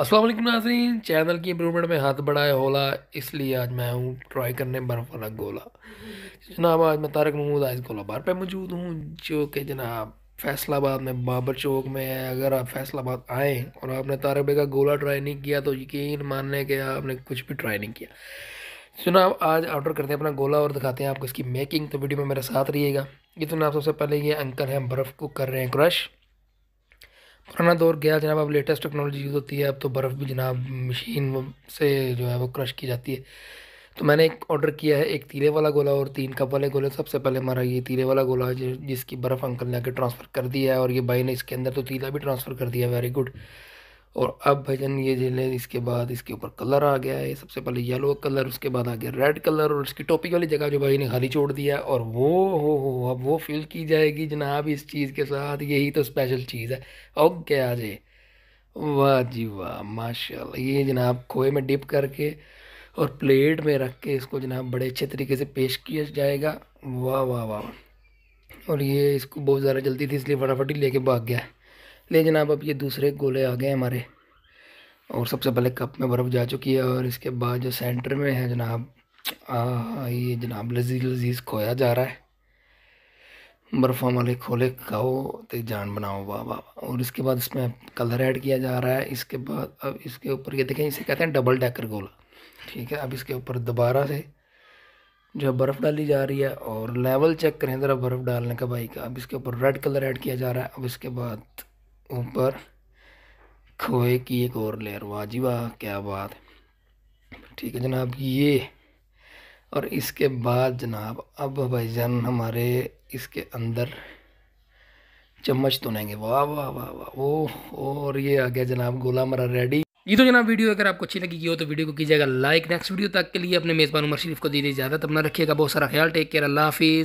असल नाजरीन चैनल की इम्प्रूवमेंट में हाथ बढ़ाए होला इसलिए आज मैं हूँ ट्राई करने बर्फ वाला गोला जनाब आज मैं तारक महमूद आइस गोला बार पे मौजूद हूँ जो कि जनाब फैसलाबाद में बाबर चौक में है अगर आप फैसलाबाद आएँ और आपने तारक भाई का गोला ट्राई नहीं किया तो यकीन मानने के आपने कुछ भी ट्राई नहीं किया जनाब आज ऑर्डर करते हैं अपना गोला और दिखाते हैं आपको इसकी मेकिंग तो वीडियो में मेरे साथ रहिएगा इतना आप सबसे पहले ये अंकल हैं बर्फ़ को कर रहे हैं क्रश पुराना दौर गया जनाब अब लेटेस्ट टेक्नोलॉजी यूज़ होती है अब तो बर्फ़ भी जनाब मशीन से जो है वो क्रश की जाती है तो मैंने एक ऑर्डर किया है एक तीले वाला गोला और तीन कप वाले गोले सबसे पहले हमारा ये तीले वाला गोला है जिसकी बर्फ़ अंकल ने आकर ट्रांसफ़र कर दिया है और ये भाई ने इसके अंदर तो तीला भी ट्रांसफ़र कर दिया वेरी गुड और अब भजन ये झेलें इसके बाद इसके ऊपर कलर आ गया है सबसे पहले येलो कलर उसके बाद आ गया रेड कलर और इसकी टॉपिक वाली जगह जो भाई ने खाली छोड़ दिया और वो हो हो अब वो फील की जाएगी जनाब इस चीज़ के साथ यही तो स्पेशल चीज़ है ओके आ वाह जी वाह माशा ये जनाब खोए में डिप करके और प्लेट में रख के इसको जनाब बड़े अच्छे तरीके से पेश किया जाएगा वाह वाह वाह और ये इसको बहुत ज़्यादा जल्दी थी इसलिए फटाफट ही लेके भाग गया है ले जनाब अब ये दूसरे गोले आ गए हमारे और सबसे पहले कप में बर्फ़ जा चुकी है और इसके बाद जो सेंटर में है जनाब आ, ये जनाब लजीज लजीज खोया जा रहा है बर्फ़ों वाले खोले खाओ तो जान बनाओ वाह वाह और इसके बाद इसमें कलर ऐड किया जा रहा है इसके बाद अब इसके ऊपर ये देखें इसे कहते हैं डबल डेकर गोला ठीक है अब इसके ऊपर दोबारा से जो बर्फ़ डाली जा रही है और लेवल चेक करें ज़रा बर्फ़ डालने का भाई का अब इसके ऊपर रेड कलर ऐड किया जा रहा है अब इसके बाद ऊपर खोए की एक और लेयर वाह वाह क्या बात ठीक है जनाब ये और इसके बाद जनाब अब भाई जान हमारे इसके अंदर चम्मच तुनेंगे तो वाह वाह वाह वाह ओ और ये आ गया जनाब गोला मरा रेडी ये तो जनाब वीडियो अगर आपको अच्छी लगी हो तो वीडियो को कीजिएगा लाइक नेक्स्ट वीडियो तक के लिए अपने मेज़बान उमर शरीफ को दीजिए ज़्यादा तब ना रखिएगा बहुत सारा ख्याल टेक केयर अल्लाह हाफिज़